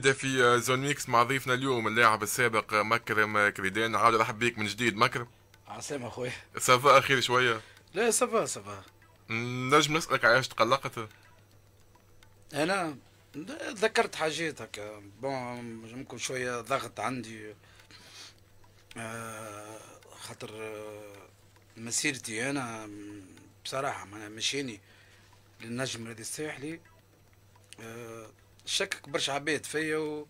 نبدا في آه، زون ميكس مع ضيفنا اليوم اللاعب السابق آه، مكرم آه، كريدان عاود رحب بيك من جديد مكرم عسلامة اخوي سافا خير شوية لا سافا سافا نجم نسألك علاش تقلقت انا ذكرت حاجات هكا بون ممكن شوية ضغط عندي خاطر مسيرتي انا بصراحة مشيني للنجم الذي الساحلي شكك برشا عباد فيا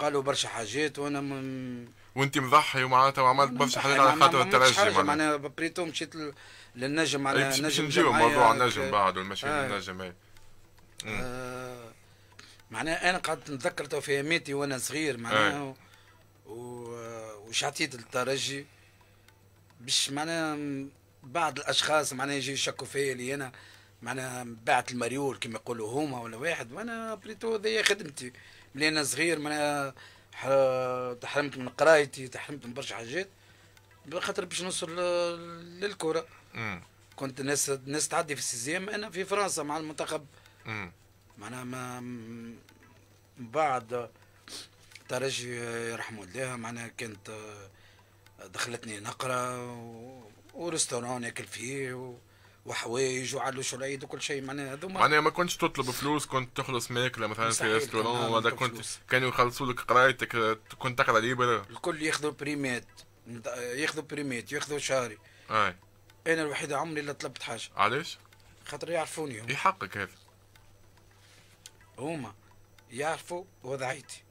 وقالوا برشا حاجات وانا من وانت مضحي ومعناتها وعملت برشا حاجات على خاطر الترجي معناتها بريتو مشيت للنجم معناها نجم نجيو موضوع النجم بعد والمشي آه. للنجم إيه. آه معناها انا قعدت نتذكر تو في اميتي وانا صغير معناها إيه. و... و... عطيت للترجي باش معناها بعض الاشخاص معناها يجي يشكوا فيا لي انا معناها بعت المريول كما يقولوا هما ولا واحد وانا بريتو هذه خدمتي ملي انا صغير معناها تحرمت من قرايتي تحرمت من برشا حاجات خاطر باش نوصل للكره كنت الناس الناس تعدي في السيزيام انا في فرنسا مع المنتخب معناها ما بعد ترجي يرحمه الله معناها كانت دخلتني نقرا ورستوران ناكل فيه و... وحوايج وعلو شريد وكل شيء معناها هذوما معناها ما كنتش تطلب فلوس كنت تخلص ماكله مثلا في ريستورون ولا كنت فلوس. كانوا يخلصوا لك قرايتك كنت تقرا ليبر الكل ياخذوا بريمات ياخذوا بريمات ياخذوا شهري اي انا الوحيد عمري اللي طلبت حاجه علاش؟ خاطر يعرفوني هم يحقك هذا هما يعرفوا وضعيتي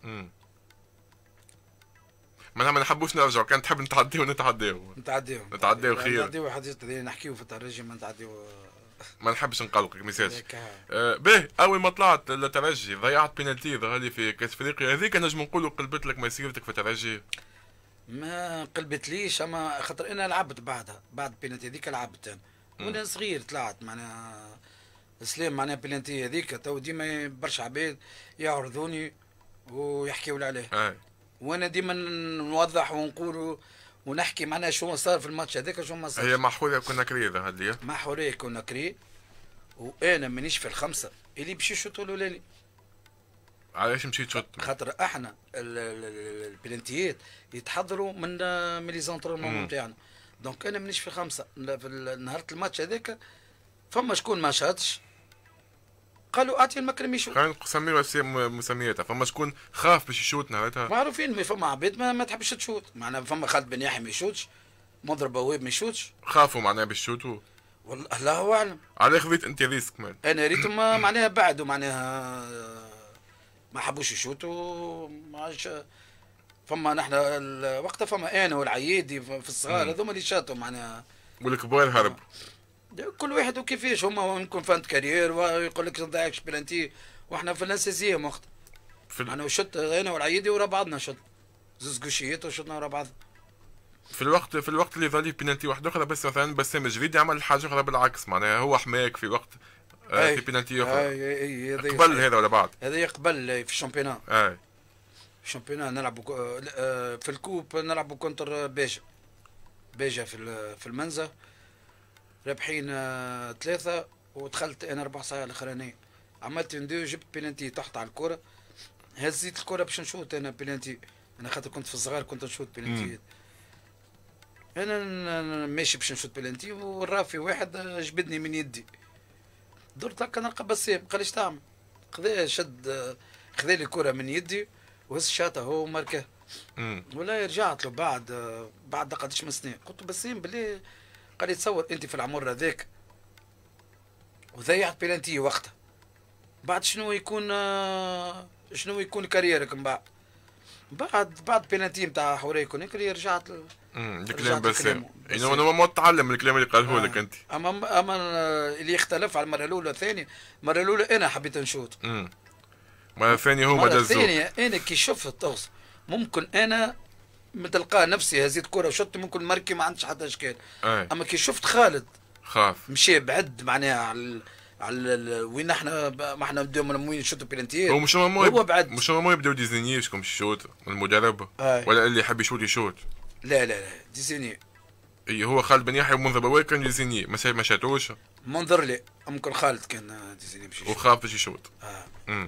ما ما نحبوش نرجعوا كان تحب نتعديو نتعديو نتعديو نتعديو يعني خير نتعديو حديث اللي نحكيو في الترجي ما نتعديو ما نحبش نقلقك ما يسالش آه باهي اول ما طلعت للترجي ضيعت بينالتي ظهر لي في كاس افريقيا هذيك نجم نقولوا قلبت لك مسيرتك في الترجي ما قلبت ليش اما خاطر انا لعبت بعدها بعد بينالتي هذيك لعبت انا وانا صغير طلعت معناها سلام معناها بينالتي هذيك تو ديما برشا عباد يعرضوني ويحكيوا لي عليه وانا ديما نوضح ونقول ونحكي معناها شو صار في الماتش هذاك شو ما صار هي محوريه كنا كوناكري هذه هدية مع حوريه كوناكري وانا مانيش في الخمسه اللي باش يشوطوا الاولاني علاش مشيت شوط خاطر احنا البلنتيات يتحضروا من من لي زونترونمون نتاعنا دونك انا مانيش في خمسه في نهار الماتش هذاك فما شكون ما شاطش قالوا اعطي المكرم يشوت كان سميرو مسمياتها فما شكون خاف باش يشوت نهارتها معروفين فما عباد ما, ما تحبش تشوت معناها فما خالد بن يحيى ما يشوتش مضرب بواب ما يشوتش خافوا معناها باش يشوتوا والله الله اعلم على خذيت انت ريسك مال انا ريتهم معناها بعدوا معناها ما حبوش يشوتوا ما عادش فما نحن وقتها فما انا والعيادي في الصغار هذوما اللي شاتوا معناها والكبار هربوا كل واحد وكيفاش هما يكون فانت كارير ويقول لك نضيعكش بلانتي واحنا في الاساسيه مخت انا وشت انا والعيدي ورا بعضنا شط زوز كوشيات وشطنا ورا بعض في الوقت في الوقت اللي ظل بينالتي واحده اخرى بس مثلا بسام جريدي عمل حاجه اخرى بالعكس معناها هو حماك في وقت آه، في بينالتي اخرى قبل هذا ولا بعد هذا قبل في الشامبيونان اي الشامبيونان نلعبوا آه، آه، في الكوب نلعبوا كونتر باجا باجا في في المنزه رابحين آه، ثلاثة ودخلت انا ربع ساعة الاخرانية عملت دو جبت بلانتي تحت على الكرة هزيت الكرة باش نشوت انا بلانتي انا خاطر كنت في الصغار كنت نشوت بلانتي انا ماشي باش نشوت بلانتي والرافي واحد آه، جبدني من يدي درت هكا نلقى قال لي تعمل خذا شد آه، خذا لي الكرة من يدي وهز الشاطة هو ماركه ولا رجعت له بعد بعد قداش من سنين قلت له بسيم بلي قال لي تصور انت في العمر هذاك وضيعت بلانتي وقتها بعد شنو يكون آه، شنو يكون كاريرك من بعد بعد بعد بلانتي نتاع حوري كونيك اللي رجعت الكلام بس بسام يعني ما تعلم الكلام اللي قاله لك آه. انت اما اما اللي يختلف على المره الاولى الثانيه المره الاولى انا حبيت امم المره الثانيه هو ما المره الثانيه انا كي شفت ممكن انا تلقاه نفسي هزيت كره وشط ممكن مركي ما عندش حتى اشكال أي. اما كي شفت خالد خاف مشي بعد معناها على على وين احنا ما احنا بدو من وين شوتوا بلانتيات هو مش مهم هو بعد مش مهم يبداو ديزينيشكم الشوط المدرب أي. ولا اللي يحب يشوت يشوت لا لا لا ديزيني اي هو خالد بن يحيى ومنذر بوي كان ديزيني ما ما شاتوش منظر لي ممكن خالد كان ديزيني مش وخاف باش يشوت اه,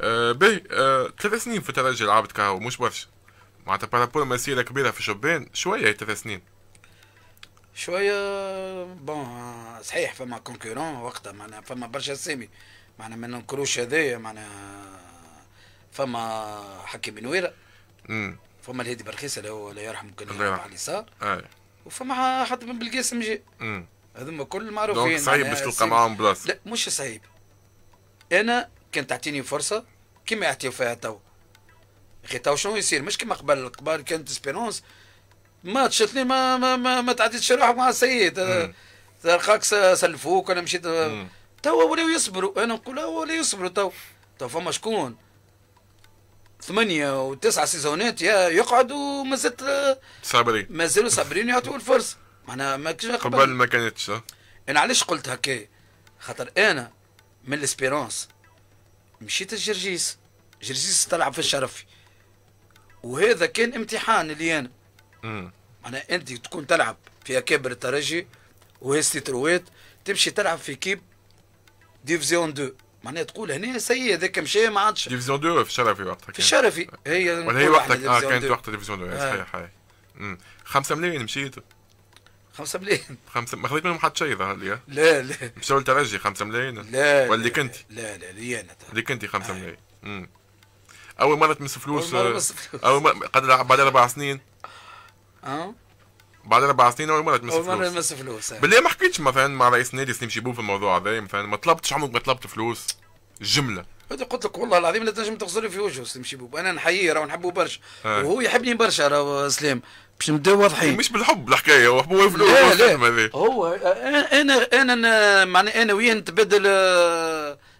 آه باهي آه ثلاث سنين في الترجي لعبت كهو مش برشا معناتها بارابور مسيره كبيره في شبان شويه ثلاث سنين شويه بون صحيح فما كونكورون وقتها معناها فما برشا سامي معناها من الكروش هذايا معناها فما حكي منويرة امم فما الهادي برخيس اللي هو لا يرحم كان على اليسار وفما حتى بن بالقاسم جي هذوما كل معروفين دونك صعيب باش تلقى معاهم بلاصه لا مش صعيب انا كان تعطيني فرصه كما يعطيو فيها تو اخي تو شنو يصير مش كما قبل قبل كانت اسبيرونس ماتش اثنين ما ما ما, ما تعديتش روحك مع السيد تلقاك سلفوك انا مشيت توا ولاو يصبروا انا نقول ولا يصبروا تو تو فما شكون ثمانية وتسعة سيزونات يقعدوا ما زلت صابرين ما زالوا صابرين يعطوا الفرصة معناها ما كنتش قبل, قبل ما كانتش انا علاش قلت هكا خاطر انا من الاسبيرونس مشيت الجرجيس جرجيس تلعب في الشرفي وهذا كان امتحان لي انا معناها انت تكون تلعب في اكابر الترجي وهستي تروات تمشي تلعب في كيب ديفيزيون 2 معناها تقول هنا سي هذاك مشى ما عادش ديفيزيون 2 في شرفي وقتها في شرفي هي ولا هي وقتها آه كانت وقتها ديفيزيون 2 آه. صحيح هاي 5 ملايين مشيت 5 ملايين 5 ما خذيت منهم حتى شيء ظهر لي لا لا مشاو للترجي 5 ملايين لا ولا كنت لا لا لي انا اللي كنت 5 ملايين اول مره تمس فلوس اول مره تمس آه، فلوس اول مره بعد اربع سنين اه بعد اربع سنين اول مره تمس فلوس اول مره تمس فلوس أه. بالله ما حكيتش مثلا مع رئيس نادي سليم بوه في الموضوع هذا يعني مثلا ما طلبتش عمرك ما طلبت فلوس جمله قلت لك والله العظيم لا تنجم تغزر لي في وجهه سليم شيبوب انا نحييه راه نحبه برشا أه. وهو يحبني برشا راه سليم باش نبداو واضحين مش بالحب الحكايه هو هو فلوس هو لا هو انا انا معناها انا وياه نتبادل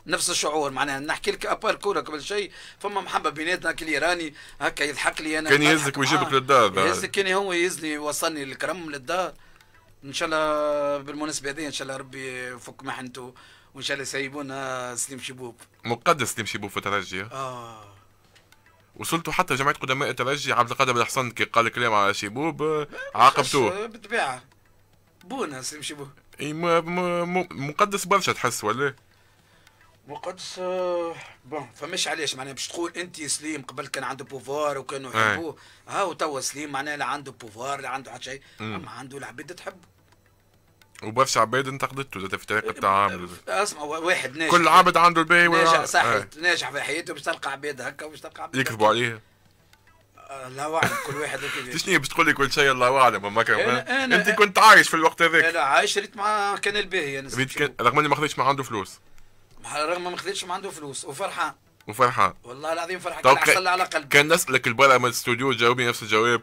نفس الشعور معناها نحكي لك ابار كوره قبل شيء فما محبه بيناتنا كل ايراني هكا يضحك لي انا كان يهزك ويجيبك آه. للدار يهزك كان هو يهزني وصلني الكرم للدار ان شاء الله بالمناسبه هذه ان شاء الله ربي يفك محنته وان شاء الله يسيبونا سليم شبوب مقدس سليم شبوب في الترجي اه وصلتوا حتى جمعيه قدماء الترجي عبد القادر بن كي قال كلام على شيبوب آه، عاقبتوه بالطبيعه بونا سليم شبوب مقدس برشا تحس ولا وقد س... بون فماش علاش معناها باش تقول انت سليم قبل كان عنده بوفوار وكانوا يحبوه هو توا سليم معناها لا عنده بوفوار لا عنده حتى شيء اما عنده العباد تحبه وبرشا عباد انتقدته في طريقه تعامله اسمع واحد ناجح كل عبد عنده الباهي ناجح صح ناجح في حياته باش تلقى عباد هكا وباش تلقى عباد يكذبوا عليه الله اعلم كل واحد وكذا شنو باش تقول لي كل شيء الله اعلم اما انت كنت عايش في الوقت هذاك انا عايش ريت مع كان الباهي انا رغم اني ما خذيتش ما عنده فلوس رغم ما خذيتش ما عنده فلوس وفرحان وفرحان والله العظيم فرحان كان على قلبي كان نسالك البلا من الاستوديو جاوبني نفس الجواب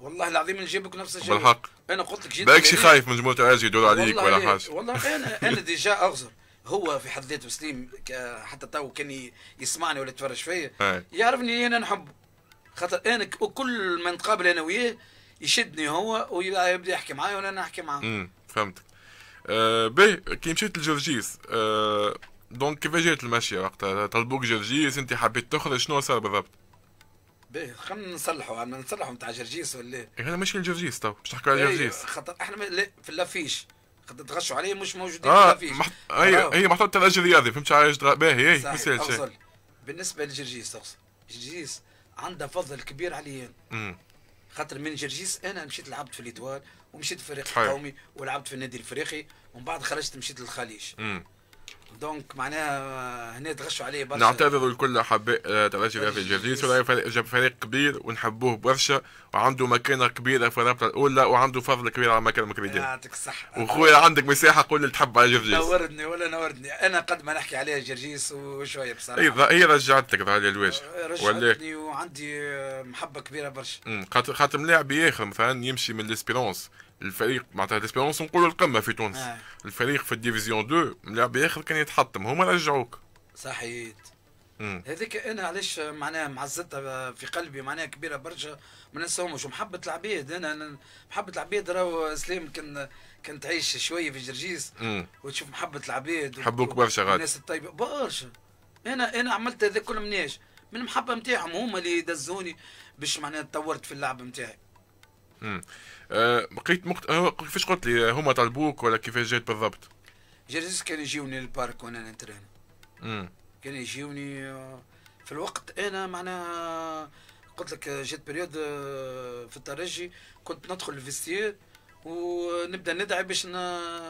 والله العظيم نجيبك نفس الجواب بالحق انا قلت لك جيت بالك شي خايف من جمهور العز يدور عليك ولا إيه، حاجه والله إيه، انا انا ديجا اغزر هو في حد ذاته سليم حتى تو كان يسمعني ولا يتفرج فيا إيه. يعرفني انا نحبه خاطر انا كل ما نتقابل انا وياه يشدني هو ويبدا يحكي معايا وانا نحكي معاه امم فهمتك آه باهي كي مشيت لجورجيس آه دونك كيفاش جات المشيه وقتها طلبوك جرجيس انت حبيت تخرج شنو صار بالضبط؟ باهي خلينا نصلحوا اما نصلحوا نتاع جرجيس ولا ايه هذا مشكل جرجيس تو باش تحكي على جرجيس خاطر احنا لا في اللافيش خاطر تغشوا عليه مش موجودين آه في اللافيش اي اي محطوط تلاجي رياضي فهمت علاش باهي اي ما بالنسبه لجرجيس تقصد جرجيس عندها فضل كبير عليا خاطر من جرجيس انا مشيت لعبت في الادوار ومشيت في الفريق القومي ولعبت في النادي الافريقي ومن بعد خرجت مشيت للخليج مم. دونك معناها هنا تغشوا عليه برشا نعتذر لكل احباء آه، تغشوا في الجزيز جاب فريق, كبير ونحبوه برشا وعنده مكانه كبيره في الرابطه الاولى وعنده فضل كبير على مكان المكريدين يعطيك الصحه وخويا عندك مساحه قول اللي تحب على الجرجيس نورتني ولا نورتني انا قد ما نحكي عليها الجرجيس وشويه بصراحه هي إيه، إيه، رجعتك ظهر لي آه، رجعتني وعندي آه، محبه كبيره برشا خاطر خاطر ملاعب اخر مثلا يمشي من ليسبيرونس الفريق معناتها ديسبيرونس نقولوا القمه في تونس آه. الفريق في الديفيزيون 2 ملعب اخر كان يتحطم هما رجعوك صحيت هذيك انا علاش معناها معزتها في قلبي معناها كبيره برشا ما ننساهمش ومحبه العباد انا محبه العباد راهو اسلام كان كان تعيش شويه في جرجيس وتشوف محبه العباد حبوك برشا غادي الناس الطيبه برشا انا انا عملت هذا كل منيش من المحبه نتاعهم هما اللي دزوني باش معناها تطورت في اللعب نتاعي آه، بقيت مقت... آه، كيفاش قلت لي آه، هما طلبوك ولا كيفاش جات بالضبط؟ جرزس كان يجيوني للبارك وانا نترين كان يجيوني في الوقت انا معناها قلت لك جات بريود في الترجي كنت ندخل الفيستير ونبدا ندعي باش ن...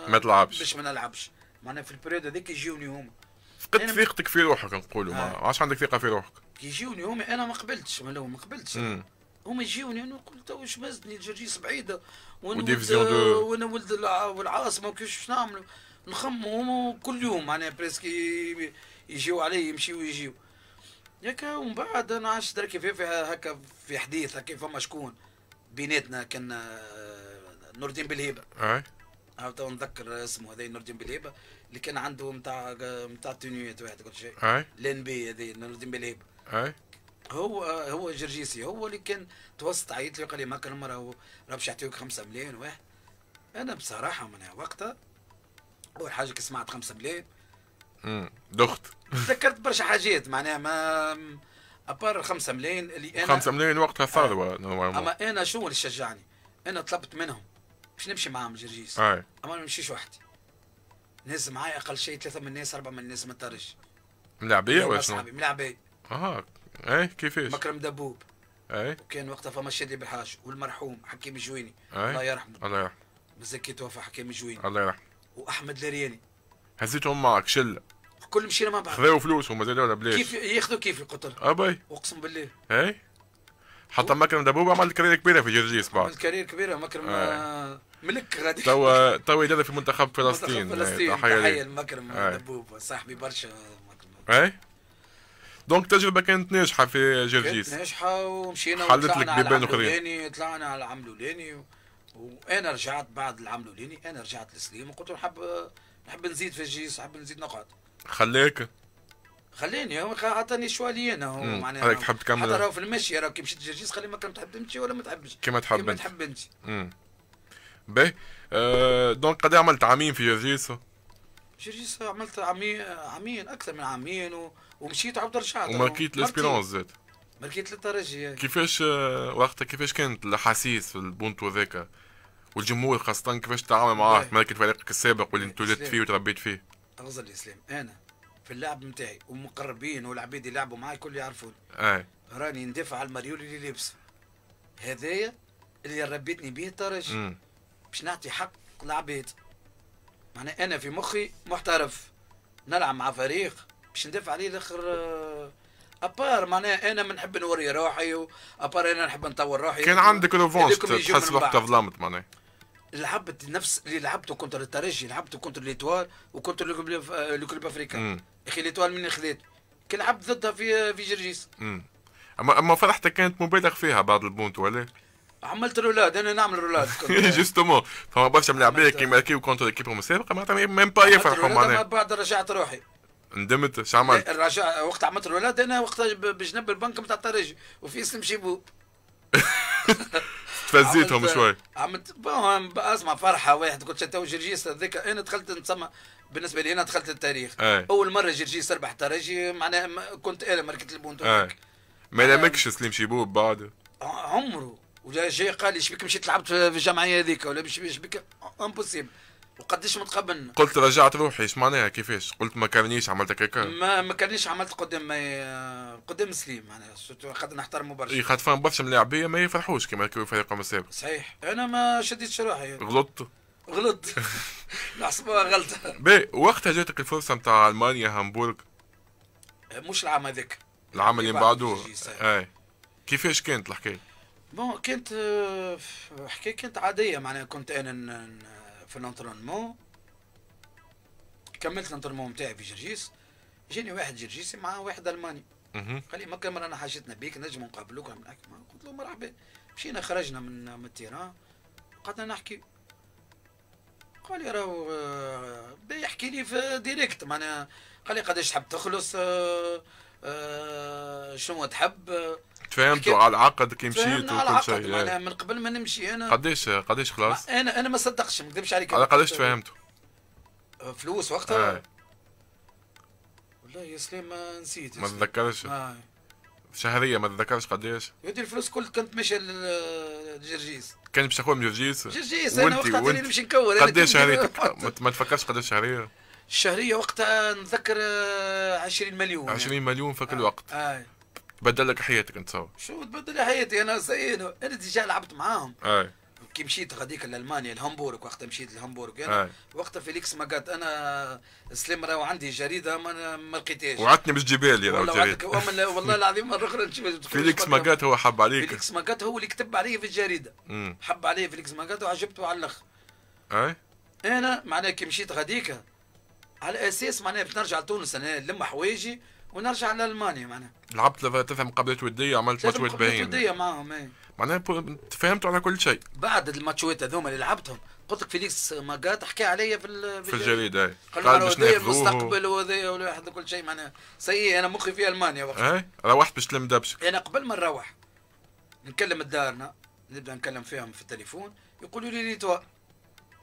ما تلعبش باش ما نلعبش معناها في البريود هذيك يجيوني هما فقدت ثقتك في روحك نقولوا ما عادش عندك ثقه في روحك يجوني يجيوني هما انا ما قبلتش ما قبلتش هما يجيوني انا قلت واش مازني الجرجيس بعيده وانا ولد وانا ولد العاصمه وكيفاش باش نعملوا نخمموا هما كل يوم معناها بريسك يجيو علي يمشيو يجيو ياك ومن بعد انا عشت درك في هكا في حديث هكا فما شكون بيناتنا كان آه، نور الدين بالهيبه اي عاود نذكر اسمه هذا نور الدين بالهيبه اللي كان عنده نتاع نتاع تونيات واحد كل شيء اي الان بي هذا نور الدين بالهيبه اي هو هو جرجيسي هو اللي كان توسط عيط لي قال لي ماك المره راه باش يعطيوك خمسة ملايين واه انا بصراحه من وقتها اول حاجه كي سمعت 5 ملايين دخت تذكرت برشا حاجات معناها ما ابار 5 ملايين اللي انا 5 ملايين وقتها ثروه آه. اما انا شو اللي شجعني انا طلبت منهم باش نمشي معاهم جرجيس اما ما نمشيش وحدي ناس معايا اقل شيء ثلاثه من الناس اربعه من الناس ما تطرش ملاعبيه ولا شنو؟ ملاعبيه اه ايه كيفاش؟ مكرم دبوب ايه وكان وقتها فما شادي بالحاج والمرحوم حكيم جويني الله يرحمه الله يرحمه مزكي توفى حكيم جويني الله يرحمه واحمد لرياني هزيتهم معك شله كل مشينا مع بعض خذاو فلوس هما زادوا ولا بلاش كيف ياخذوا كيف القطر ابي اقسم بالله اي حتى مكرم دبوب عمل كارير كبيره في جرجيس بعد عمل كارير كبيره مكرم آه، ملك غادي توا توا يدرب في منتخب فلسطين منتخب فلسطين تحيه لمكرم دبوب صاحبي برشا مكرم اي دونك تجربه كانت ناجحه في جرجيس كانت ناجحه ومشينا حلت لك بيبان اخرين طلعنا على العام الاولاني وانا رجعت بعد العام الاولاني انا رجعت لسليم وقلت له نحب نحب نزيد في جرجيس نحب نزيد نقعد خلاك خليني هو عطاني شوالي انا هو معناها تحب تكمل حتى في المشي راه كي مشيت جرجيس خلي ما كان تحب تمشي ولا ما تحبش كيما تحب كيما تحب انت باهي آه، دونك قد عملت عامين في جرجيس جيريس عملت عامين عامين اكثر من عامين و... ومشيت عبد رجعت وماركيت ليسبيرونس زاد ماركيت للترجي كيفاش وقتها كيفاش كانت الاحاسيس في البونتو ذاك والجمهور خاصة كيفاش تعامل معاه في ملكة فريقك السابق واللي انت ولدت فيه وتربيت فيه غزل الاسلام انا في اللعب نتاعي ومقربين والعباد يلعبوا معي الكل يعرفوني اي آه. راني ندافع على المريول اللي لابسه هذايا اللي ربيتني به الترجي باش نعطي حق العباد معناها انا في مخي محترف نلعب مع فريق باش ندافع عليه لاخر آه، ابار معناها انا ما نحب نوري روحي ابار انا نحب نطور روحي كان عندك ريفونش تحس وقتها ظلمت معناها لعبت نفس اللي لعبته كنت الترجي لعبته كنت ليتوال وكونتر الكلوب آه، افريكان اخي ليتوال من خذيت كان لعبت ضدها في آه، في جرجيس اما اما فرحتك كانت مبالغ فيها بعد البونت ولا عملت رولاد انا نعمل رولاد جوستومون فما برشا من العباد كيما كي كونتر ليكيب المسابقه معناتها ميم با يفرحوا معناها بعد رجعت روحي ندمت اش عملت؟ رجع وقت عملت رولاد انا وقت بجنب البنك نتاع الترجي وفي اسم شيبوب تفزيتهم شوي عملت بون اسمع فرحه واحد كنت تو جرجيس هذاك انا دخلت نسمى بالنسبه لي انا دخلت التاريخ أي. اول مره جرجيس ربح الترجي معناها كنت انا ماركت البونتو إيه. ما يلمكش سليم شيبوب بعد عمره ولا جاي قال لي شبيك مشيت لعبت في الجمعيه هذيك ولا شبيك امبوسيبل وقداش متقبل قلت رجعت روحي اش معناها كيفاش قلت ما كانيش عملت هكاك ما ما كانيش عملت قدام ما قدام سليم معناها خاطر نحترمه برشا اي خاطر فهم برشا من اللاعبيه ما يفرحوش كما كانوا يفرقوا السابق صحيح انا ما شديتش روحي غلطت غلط نحسبوها غلطه بي وقتها جاتك الفرصه نتاع المانيا هامبورغ مش العام هذاك العام اللي بعده اي كيفاش كانت الحكايه بون كانت آه، حكاية كانت عادية معناها كنت أنا في الانترونمون كملت الانترونمون نتاعي في جرجيس جاني واحد جرجيسي مع واحد ألماني قال لي كان رانا حاجتنا بيك نجم نقابلوك قلت له مرحبا مشينا خرجنا من من التيران قعدنا نحكي قال لي راهو آه، يحكي لي في ديريكت معناها قال لي قداش تحب تخلص آه، شنو تحب فهمتوا على العقد كي مشيت وكل شيء معناها إيه. من قبل ما نمشي انا قديش قديش خلاص؟ انا انا ما صدقتش ما نكذبش عليك على قديش تفهمتوا أه، فلوس وقتها؟ آه. والله يا سليم ما نسيت ما تذكرش آه. شهرية ما تذكرش قداش؟ ودي الفلوس كل كنت ماشي لجرجيس كان باش تاخذ من جرجيس؟ جرجيس انا وقتها تاني نمشي نكور قداش شهريتك؟ ما تفكرش قداش شهرية؟ الشهرية وقتها نذكر 20 آه، مليون 20 يعني. مليون في كل آه، وقت آه. تبدل لك حياتك نتصور شو تبدل حياتي انا زين إيه، انا ديجا لعبت معاهم اي كي مشيت غاديك لالمانيا لهامبورغ وقتها مشيت لهامبورغ انا وقتها فيليكس ما قالت انا سليم راهو عندي جريده ما ما لقيتهاش وعدتني باش تجيبها لي والله والله العظيم مره اخرى فيليكس ما قالت هو حب عليك فيليكس ما قالت هو اللي كتب علي في الجريده مم. حب علي فيليكس ما قالت وعجبته على الاخر اي انا معناها كي مشيت غاديك على اساس معناها باش نرجع لتونس انا نلم حوايجي ونرجع لالمانيا معناها لعبت تفهم مقابلات وديه عملت ماتشات باهيين وديه معاهم اي معناها تفهمتوا على كل شيء بعد الماتشات هذوما اللي لعبتهم قلت لك فيليكس ماجات حكى عليا في في الجريده قال باش المستقبل وهذايا والواحد كل شيء معناها سيء انا مخي في المانيا وقتها اي روحت باش تلم دبشك انا قبل ما نروح نكلم دارنا نبدا نكلم فيهم في التليفون يقولوا لي ليتوا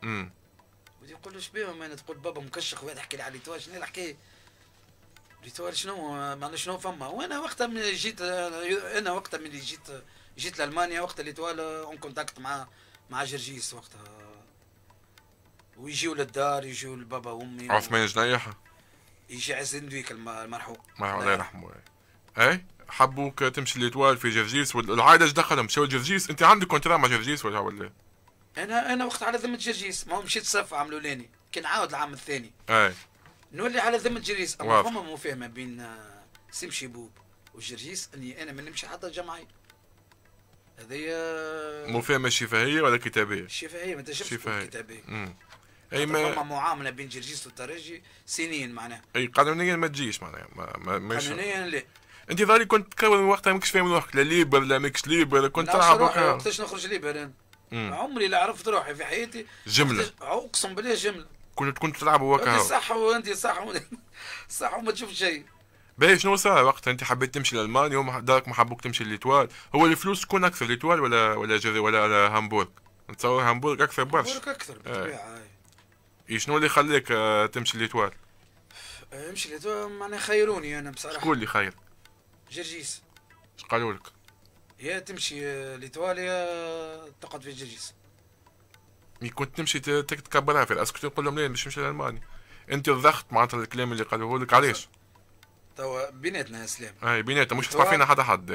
امم يقولوا اش بيهم انا تقول بابا مكشخ واحد لي على ليتوا شنو الحكايه ريتوال شنو معنا شنو فما وانا وقتها من جيت انا وقتها من جيت جيت لالمانيا وقتها ليتوال اون كونتاكت مع مع جرجيس وقتها ويجيو للدار يجيو لبابا وامي عثمان جنيحه يجي عز اندويك المرحوم الله يرحمه اي حبوك تمشي ليتوال في جرجيس والعائله ايش دخلهم مشاو جرجيس انت عندك كونترا مع جرجيس ولا ولا انا انا وقت على ذمه جرجيس ما هو مشيت صف عملوا ليني كان عاود العام الثاني اي نولي على ذم الجريس اما فما مفاهمه بين آه، سيم شيبوب والجريس اني انا ما نمشي حتى الجمعيه هذه مفاهمه شفهيه ولا كتابيه؟ شفهيه ما تنجمش كتابيه اي ما فما معامله بين جرجيس والترجي سنين معناها اي قانونيا ما تجيش معناها ما ما ما قانونيا لا انت ظهري كنت تكون وقتها ماكش فاهم روحك لا ليبر لا ماكش ليبر كنت تلعب روحك وقتاش نخرج ليبر انا عمري لا عرفت روحي في حياتي جمله اقسم بالله جمله كنت كنت تلعبوا كهو صح هو انت صح صح وما تشوف شيء باهي شنو صار وقتها انت حبيت تمشي لالمانيا وما دارك ما حبوك تمشي لليتوال هو الفلوس تكون اكثر ليتوال ولا ولا جري ولا, هامبورغ نتصور هامبورغ اكثر برشا هامبورغ اكثر آه. بالطبيعه شنو اللي خليك آه، تمشي لليتوال؟ آه، امشي لليتوال معناها خيروني انا بصراحه شكون اللي خير؟ جرجيس اش قالوا لك؟ يا تمشي لليتوال يا تقعد في جرجيس مي كنت تمشي تكبرها في راسك تقول لهم لا مش نمشي الالماني انت الضغط معناتها الكلام اللي قالوه لك علاش؟ توا بيناتنا يا اسلام اي بيناتنا مش تطلع فينا حدا حد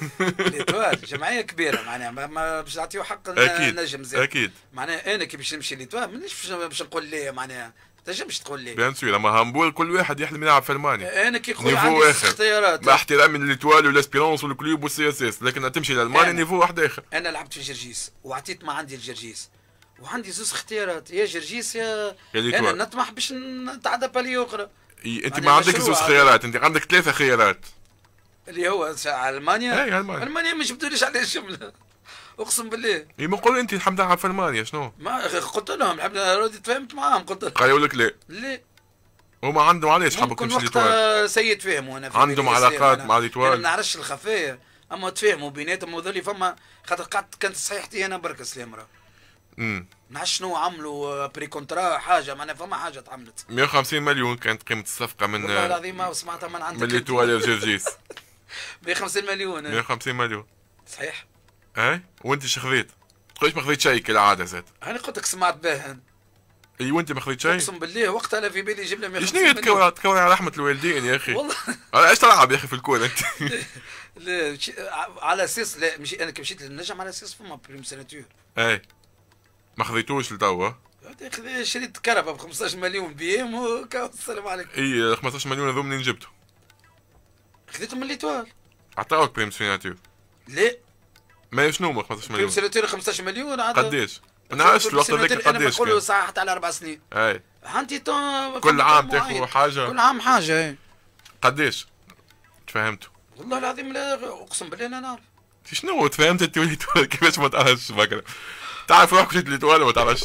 ليتوال جمعيه كبيره معناها ما باش نعطيو حق أكيد. نجم زي اكيد معناها انا كي باش نمشي ليتوال مانيش باش نقول ليه معناها تنجمش تقول لي بيان سور اما هامبول كل واحد يحلم يلعب في المانيا انا كي نيفو عندي اختيارات مع احترامي للتوال والاسبيرونس والكلوب والسي اس اس لكن تمشي لالمانيا نيفو واحد اخر انا لعبت في جرجيس وعطيت ما عندي الجرجيس وعندي زوز اختيارات يا جرجيس يا انا نطمح باش نتعدى بالي اخرى انت ما عندك زوز خيارات انت عندك ثلاثه خيارات اللي هو المانيا اي المانيا المانيا ما جبتوليش عليها الجمله اقسم بالله اي ما قول انت الحمد لله في المانيا شنو ما قلت لهم الحمد لله راضي معاهم قلت لهم قالوا لك لا لا هما عندهم علاش حبك تمشي لتوال سيد فاهموا انا عندهم علاقات مع ليتوال؟ ما نعرفش الخفايا اما تفاهموا بيناتهم وذولي فما خاطر قعدت كانت صحيحتي انا برك سلام راه ما نعرفش شنو عملوا آه، بري كونترا حاجه معناها فما حاجه تعملت 150 مليون كانت قيمه الصفقه من والله العظيم سمعتها من عندك من اللي توالي جرجيس 150 مليون 150 إيه. مليون صحيح اي وانت اش خذيت؟ تقولش ما خذيت شيء كالعاده زاد انا قلت لك سمعت به اي وانت ما خذيت شيء؟ اقسم بالله وقتها انا في بالي جبنا 150 150 شنو تكون تكون على رحمه الوالدين يا اخي والله ايش تلعب يا اخي في الكون انت؟ لا على اساس لا مش انا كي مشيت للنجم على اساس فما بريم سيناتور اي ما خذيتوش لتوا إيه، شريت كرفه ب 15 مليون بيهم وكا السلام عليكم اي 15 مليون هذو منين جبتو خذيتهم من ليتوال عطاوك بريم سيناتور لا ما شنو 15 مليون بريم سيناتور 15 مليون عاد قديش ما نعرفش الوقت هذاك قديش كله حتى على اربع سنين اي عندي طون كل عام تاخذوا حاجه كل عام حاجه اي قديش تفهمتوا والله العظيم لا اقسم بالله انا نعرف شنو تفهمت انت وليت كيفاش ما تعرفش بكره تعرف في مشيت اللي ما تعرفش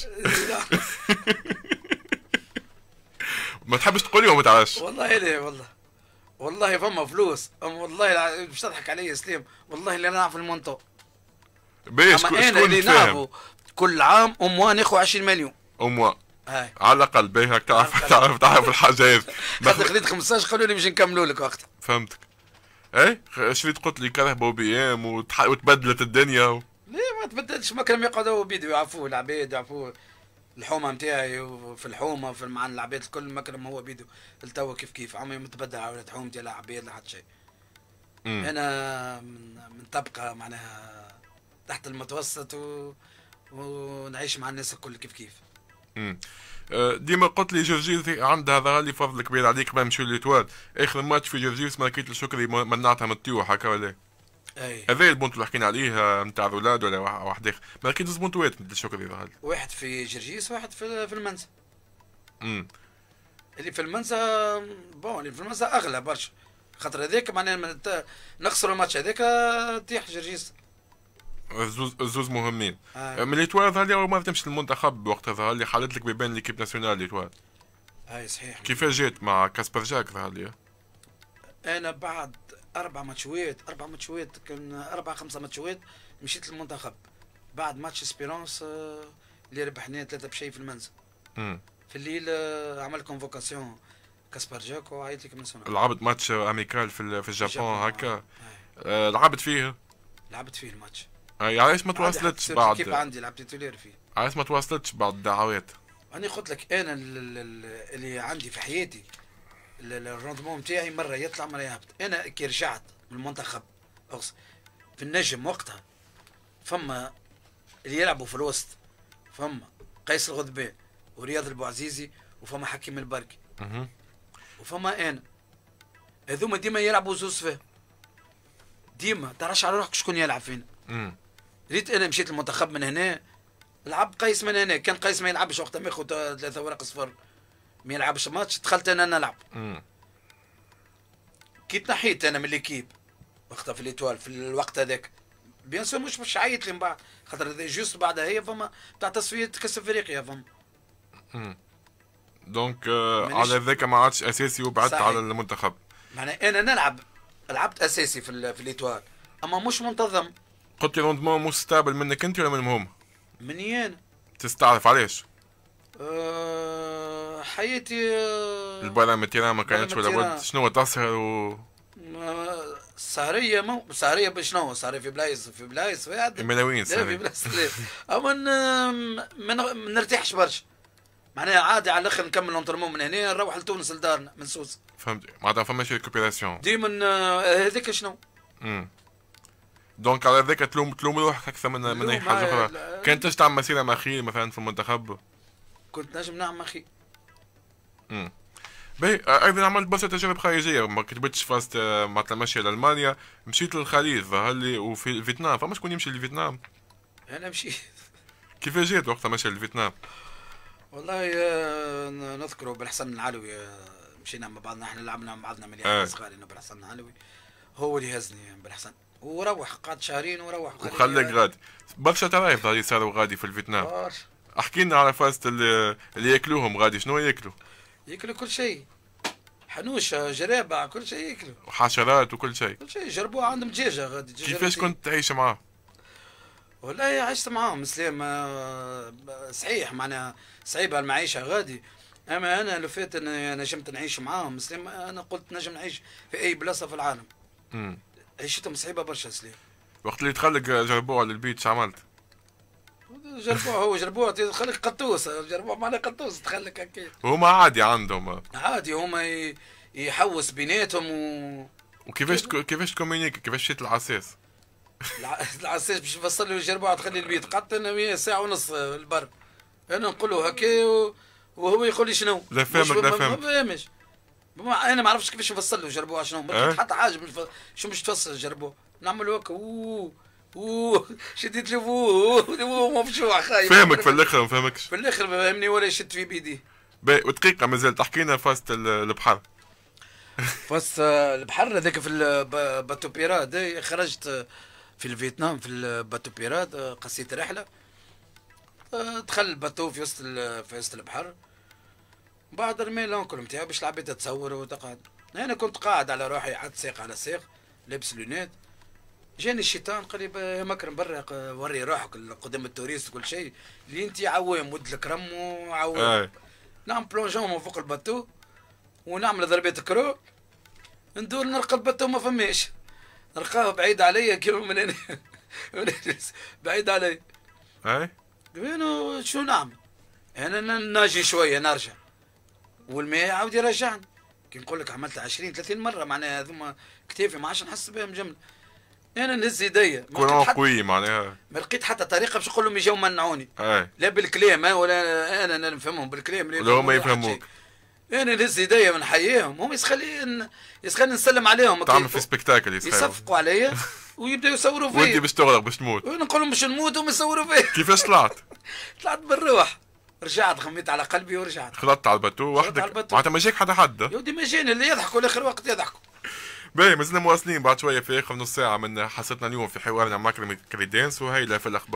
ما تحبش تقولي وما تعرفش والله لا والله والله فما فلوس والله مش تضحك علي يا سليم والله اللي نعرف المنطو باش شكون انا اللي نعرفه كل عام اموان يخو 20 مليون اموان هاي على الاقل باهي تعرف تعرف تعرف الحاجات خاطر خديت 15 قالوا لي باش نكملوا لك وقتها فهمتك اي شريت قلت لي كره بي ام وتبدلت الدنيا و... ليه ما تبدلش ما كانوا يقعدوا بيدو يعرفوه العباد يعرفوه الحومه نتاعي وفي الحومه في مع العباد الكل ما كانوا هو بيدو التوا كيف كيف عمري ما تبدل على حومتي لا عباد لا حتى شيء انا من, من طبقه معناها تحت المتوسط و... ونعيش مع الناس الكل كيف كيف أه، ديما قلت لي جرجيس عندها ظهر لي فضل كبير عليك ما نمشيو لتوال اخر ماتش في جرجيس ما كيت الشكري منعتها من الطيوح هكا ولا هذا البونت اللي حكينا عليه نتاع الاولاد ولا واحد اخر ما كاين زوج بونتوات من الشوكه اللي ظهر واحد في جرجيس واحد في في المنزه امم اللي في المنزه بون اللي في المنزه اغلى برشا خاطر هذاك معناها نخسروا الماتش هذاك تيح جرجيس الزوز الزوز مهمين آه. من ليتوال ظهر لي اول مره تمشي للمنتخب وقتها ظهر لي حالت لك بين ليكيب ناسيونال ليتوال اي صحيح كيفاش جات مع كاسبر جاك ظهر لي انا بعد اربع ماتشوات اربع ماتشوات كان اربع خمسه ماتشوات مشيت للمنتخب بعد ماتش اسبيرونس آه، اللي ربحنا ثلاثه بشيء في المنزل في الليل آه، عمل كونفوكاسيون كاسبر جاكو عيط لك من سنة لعبت ماتش اميكال في, في الجابون آه، هكا لعبت فيه لعبت فيه الماتش يعني اي علاش ما تواصلتش بعد كيف عندي لعبت تولير فيه علاش ما تواصلتش بعد الدعوات انا قلت لك انا اللي عندي في حياتي الروندمون نتاعي مره يطلع مره يهبط انا كي رجعت من المنتخب في النجم وقتها فما اللي يلعبوا في الوسط فما قيس الغضبان ورياض البوعزيزي وفما حكيم البركي وفما انا هذوما ديما يلعبوا زوز فيهم ديما تعرفش على روحك شكون يلعب فينا ريت انا مشيت المنتخب من هنا لعب قيس من هنا كان قيس ما يلعبش وقتها ما ياخذ ثلاثه ورق صفر ما يلعبش ماتش دخلت انا نلعب كي تنحيت انا من ليكيب وقتها في ليتوال في الوقت هذاك بيان سور مش باش عيط لي من بعد خاطر جوست بعدها هي فما تاع تصفيه كاس افريقيا فما دونك آه، على ذاك ما عادش اساسي وبعدت على المنتخب معناها انا نلعب لعبت اساسي في في ليتوال اما مش منتظم قلت لي روندمون مش منك انت ولا من المهم مني انا تستعرف علاش؟ أه، حياتي أه البلا متيرا ما كانتش ولا ولد شنو تسهر و أه، سهرية مو سهرية بشنو سهرية في بلايص في بلايص في عاد ملاوين في بلايص اما ما نرتاحش برشا معناها عادي على الاخر نكمل لونترمون من هنا نروح لتونس لدارنا من سوس فهمت معناتها فما شي ريكوبيراسيون ديما أه، هذاك شنو؟ امم دونك على هذاك تلوم تلوم روحك اكثر من من اي حاجه اخرى كانت تعمل مسيره مع خير مثلا في المنتخب كنت نجم نعمل اخي امم باهي ايضا عملت برشا تجارب خارجيه ما كتبتش فاست آه، معناتها ماشي لالمانيا مشيت للخليج ظهر لي وفي فيتنام فما شكون يمشي لفيتنام انا مشيت كيفاش جيت وقتها ماشي لفيتنام والله آه، نذكره بالحسن العلوي آه، مشينا مع بعضنا احنا لعبنا مع بعضنا مليح آه. صغار انا بالحسن العلوي هو اللي هزني بالحسن وروح قعد شهرين وروح وخليك غادي برشا ترايف صاروا غادي في الفيتنام برشا احكي لنا على فاست اللي, اللي ياكلوهم غادي شنو ياكلوا؟ ياكلوا كل شيء حنوشة جرابع كل شيء ياكلوا وحشرات وكل شيء كل شيء جربوه عندهم دجاجة غادي دجاجة كيفاش كنت تعيش معاه؟ والله عشت معاهم سلام آه، صحيح معناها صعيبة المعيشة غادي اما انا لو فات انا نجمت نعيش معاهم سلام انا قلت نجم نعيش في اي بلاصة في العالم. عيشتهم صعيبة برشا سلام. وقت اللي تخلق جربوه على البيت شو عملت؟ جربوه هو جربوه تخليك قطوس جربوه معنا قطوس تخليك هكا هما عادي عندهم عادي هما يحوس بيناتهم و وكيفاش كيفاش تكومونيك كيفاش شيت العساس العساس باش يفصل له جربوه تخلي البيت قطن ساعه ونص البر انا نقول له هكا وهو يقول لي شنو لا فهمك لا فهمك ما فهمش انا ما عرفتش كيفاش نفصل له جربوه شنو أه؟ حتى حاجه شو مش تفصل جربوه نعمل هكا اوه شديت له اوه مفجوع خايف فهمك في الاخر ما فهمكش في الاخر ما فهمني ولا شد في بيدي باهي ودقيقه مازال تحكي لنا فاست البحر فاست البحر هذاك في الباتو بيراد إيه، خرجت في الفيتنام في الباتو بيراد آه، قصيت رحله آه، دخل الباتو في وسط في وسط البحر بعد رمي لونكل نتاعو باش العباد تتصور وتقعد انا كنت قاعد على روحي حط سيق على سيق لابس لونات جاني الشيطان قال لي مكرم برا وري روحك قدام التوريست وكل شيء اللي انت عوام ود الكرم وعوام نعم بلونجون من فوق الباتو ونعمل ضربات كرو ندور نلقى الباتو ما فماش نلقاه بعيد عليا كيلو من هنا بعيد علي اي وينو شو نعمل انا ناجي شويه نرجع والماء عاود يرجعني كي نقول لك عملت 20 30 مره معناها هذوما كتافي ما عادش نحس بهم جمله انا نهز يديا كورون قوي معناها ما لقيت حتى طريقه باش نقول لهم يجوا منعوني أي. لا بالكلام أه، ولا انا نفهمهم بالكلام ولا هما يفهموك انا نهز يديا من حياهم هم يسخلي يسخلي نسلم عليهم تعمل في سبيكتاكل يصفقوا عليا ويبداوا يصوروا فيا ودي باش تغرق باش تموت أه، نقول لهم باش نموت هم يصوروا فيا كيفاش طلعت؟ طلعت بالروح رجعت غميت على قلبي ورجعت خلطت على الباتو وحدك معناتها ما جاك حدا حد يا ودي ما جاني اللي يضحكوا لاخر وقت يضحكوا باهي مازلنا مواصلين بعد شويه في اخر نص ساعه من حصتنا اليوم في حوارنا مع كريدنس وهي في الاخبار